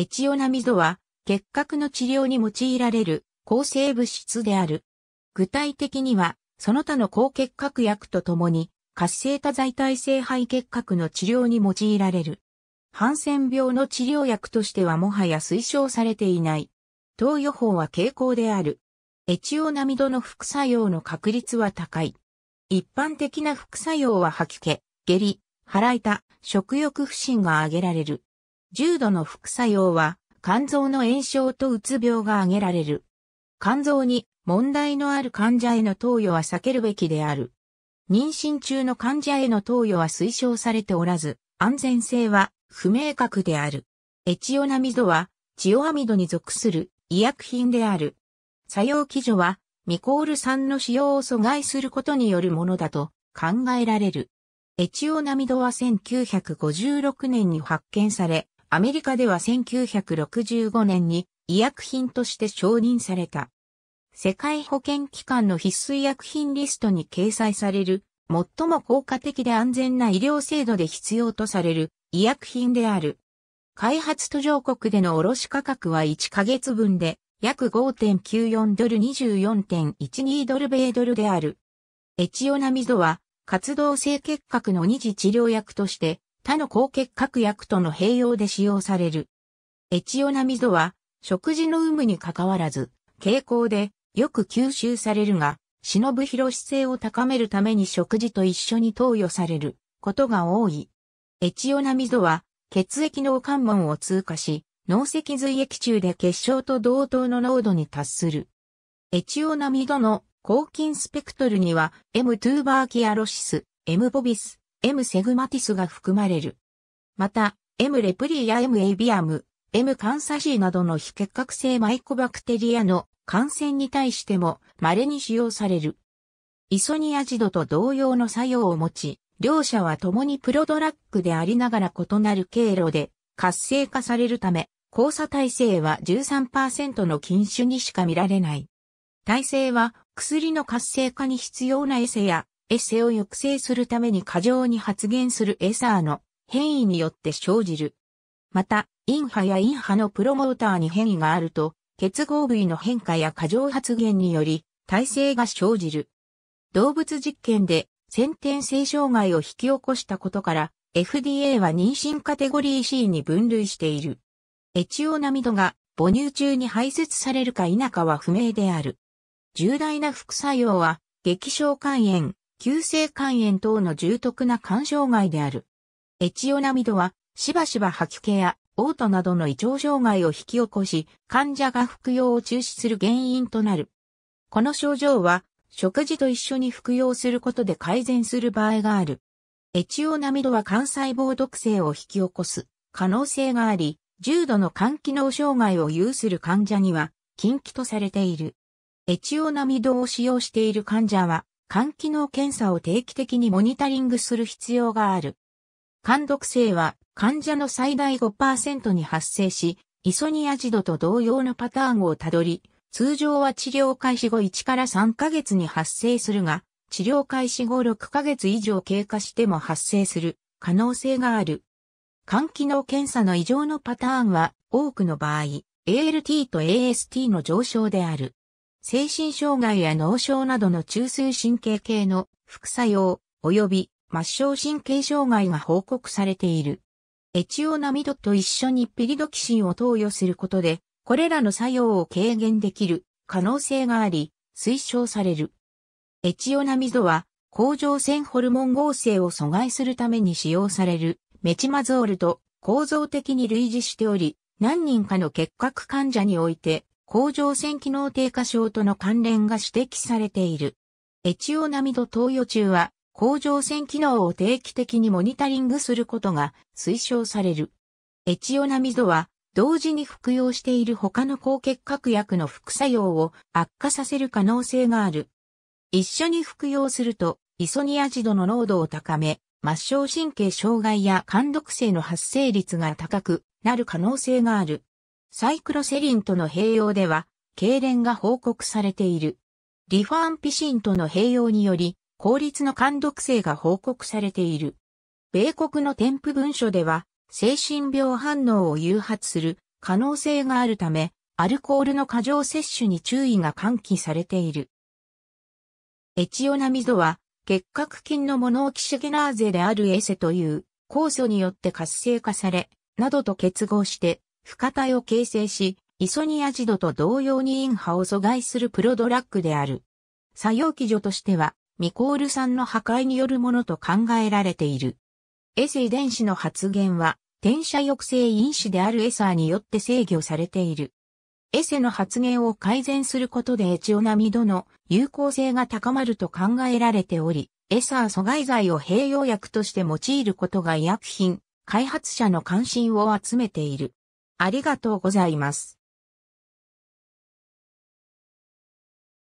エチオナミドは、結核の治療に用いられる抗生物質である。具体的には、その他の抗結核薬とともに、活性多剤耐性肺結核の治療に用いられる。ハンセン病の治療薬としてはもはや推奨されていない。投与法は傾向である。エチオナミドの副作用の確率は高い。一般的な副作用は吐き気、下痢、腹痛、食欲不振が挙げられる。重度の副作用は、肝臓の炎症とうつ病が挙げられる。肝臓に問題のある患者への投与は避けるべきである。妊娠中の患者への投与は推奨されておらず、安全性は不明確である。エチオナミドは、チオアミドに属する医薬品である。作用基準は、ミコール酸の使用を阻害することによるものだと考えられる。エチオナミドは1956年に発見され、アメリカでは1965年に医薬品として承認された。世界保健機関の必須医薬品リストに掲載される、最も効果的で安全な医療制度で必要とされる医薬品である。開発途上国での卸価格は1ヶ月分で約5.94ドル24.12ドル米ドルである。エチオナミドは活動性結核の二次治療薬として他の高血核薬との併用で使用される。エチオナミドは、食事の有無に関わらず、傾向でよく吸収されるが、忍ぶ広姿勢を高めるために食事と一緒に投与されることが多い。エチオナミドは、血液脳関門を通過し、脳脊髄液中で結晶と同等の濃度に達する。エチオナミドの抗菌スペクトルには、m ーバーキアロシス、M ボビス、M セグマティスが含まれる。また、M レプリーや M エビアム、M カンサシーなどの非結核性マイコバクテリアの感染に対しても稀に使用される。イソニアジドと同様の作用を持ち、両者は共にプロドラッグでありながら異なる経路で活性化されるため、交差耐性は13%の禁酒にしか見られない。耐性は薬の活性化に必要なエセやエッセを抑制するために過剰に発現するエサーの変異によって生じる。また、イン派やイン派のプロモーターに変異があると、結合部位の変化や過剰発現により、耐性が生じる。動物実験で先天性障害を引き起こしたことから、FDA は妊娠カテゴリー C に分類している。エチオナミドが母乳中に排泄されるか否かは不明である。重大な副作用は、激症肝炎、急性肝炎等の重篤な肝障害である。エチオナミドは、しばしば吐き気や、嘔吐などの胃腸障害を引き起こし、患者が服用を中止する原因となる。この症状は、食事と一緒に服用することで改善する場合がある。エチオナミドは肝細胞毒性を引き起こす可能性があり、重度の肝機能障害を有する患者には、禁忌とされている。エチオナミドを使用している患者は、肝機能検査を定期的にモニタリングする必要がある。肝毒性は患者の最大5%に発生し、イソニアジドと同様のパターンをたどり、通常は治療開始後1から3ヶ月に発生するが、治療開始後6ヶ月以上経過しても発生する可能性がある。肝機能検査の異常のパターンは多くの場合、ALT と AST の上昇である。精神障害や脳症などの中枢神経系の副作用及び末梢神経障害が報告されている。エチオナミドと一緒にピリドキシンを投与することで、これらの作用を軽減できる可能性があり、推奨される。エチオナミドは、甲状腺ホルモン合成を阻害するために使用されるメチマゾールと構造的に類似しており、何人かの結核患者において甲状腺機能低下症との関連が指摘されている。エチオナミド投与中は、甲状腺機能を定期的にモニタリングすることが推奨される。エチオナミドは、同時に服用している他の抗結核薬の副作用を悪化させる可能性がある。一緒に服用すると、イソニアジドの濃度を高め、末梢神経障害や肝毒性の発生率が高くなる可能性がある。サイクロセリンとの併用では、痙攣が報告されている。リファンピシンとの併用により、効率の感毒性が報告されている。米国の添付文書では、精神病反応を誘発する可能性があるため、アルコールの過剰摂取に注意が喚起されている。エチオナミドは、結核菌のモノオキシゲナーゼであるエセという酵素によって活性化され、などと結合して深体を形成し、イソニアジドと同様にインハを阻害するプロドラッグである。作用基準としては、ミコール酸の破壊によるものと考えられている。エセ遺伝子の発現は、転写抑制因子であるエサーによって制御されている。エセの発現を改善することでエチオナミドの有効性が高まると考えられており、エサー阻害剤を併用薬として用いることが医薬品、開発者の関心を集めている。ありがとうございます。